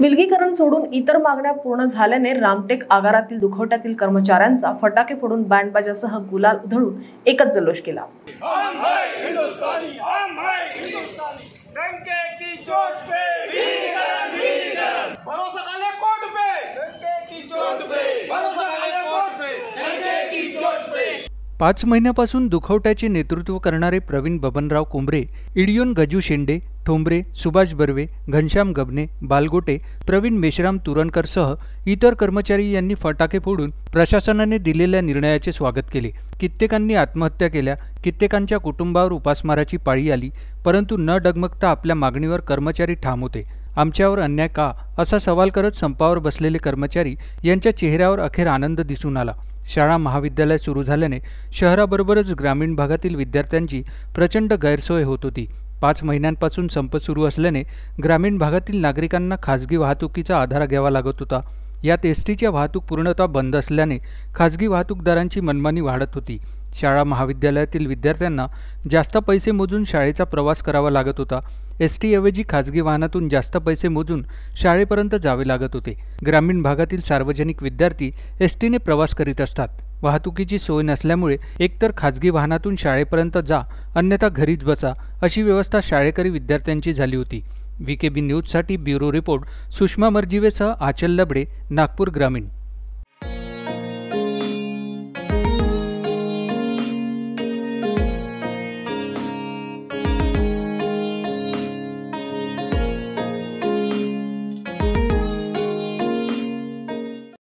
विलगीकरण सोडून इतर मागण्या पूर्ण झाल्याने रामटेक आगारातील दुखवट्यातील कर्मचाऱ्यांचा फटाके फोडून बँडबाजासह गुलाल उधळून एकच जल्लोष केला पाच महिन्यापासून दुखवट्याचे नेतृत्व करणारे प्रवीण बबनराव कुंभरे इडियोन गजू शेंडे ठोंबरे सुभाष बर्वे घनश्याम गबने बालगोटे प्रवीण मेश्राम तुरणकरसह इतर कर्मचारी यांनी फटाके फोडून प्रशासनाने दिलेल्या निर्णयाचे स्वागत केले कित्येकांनी आत्महत्या केल्या कित्येकांच्या कुटुंबावर उपासमाराची पाळी आली परंतु न डगमगता आपल्या मागणीवर कर्मचारी ठाम होते आमच्यावर अन्याय का असा सवाल करत संपावर बसलेले कर्मचारी यांच्या चेहऱ्यावर अखेर आनंद दिसून आला शाळा महाविद्यालय सुरू झाल्याने शहराबरोबरच ग्रामीण भागातील विद्यार्थ्यांची प्रचंड गैरसोय होत होती पाच महिन्यांपासून संप सुरू असल्याने ग्रामीण भागातील नागरिकांना खाजगी वाहतुकीचा आधार घ्यावा लागत होता यात एस टीच्या वाहतूक पूर्णतः बंद असल्याने खाजगी वाहतूकदारांची मनमानी वाढत होती शाळा महाविद्यालयातील विद्यार्थ्यांना जास्त पैसे मोजून शाळेचा प्रवास करावा लागत होता एस टीऐवजी खाजगी वाहनातून जास्त पैसे मोजून शाळेपर्यंत जावे लागत होते ग्रामीण भागातील सार्वजनिक विद्यार्थी एस टीने प्रवास करीत असतात वाहतुकीची सोय नसल्यामुळे एकतर खाजगी वाहनातून शाळेपर्यंत जा अन्यथा घरीच बसा अशी व्यवस्था शाळेकरी विद्यार्थ्यांची झाली होती वीकेबी के बी न्यूजसाठी ब्युरो रिपोर्ट सुषमा मर्जीवेसह आचल लबडे नागपूर ग्रामीण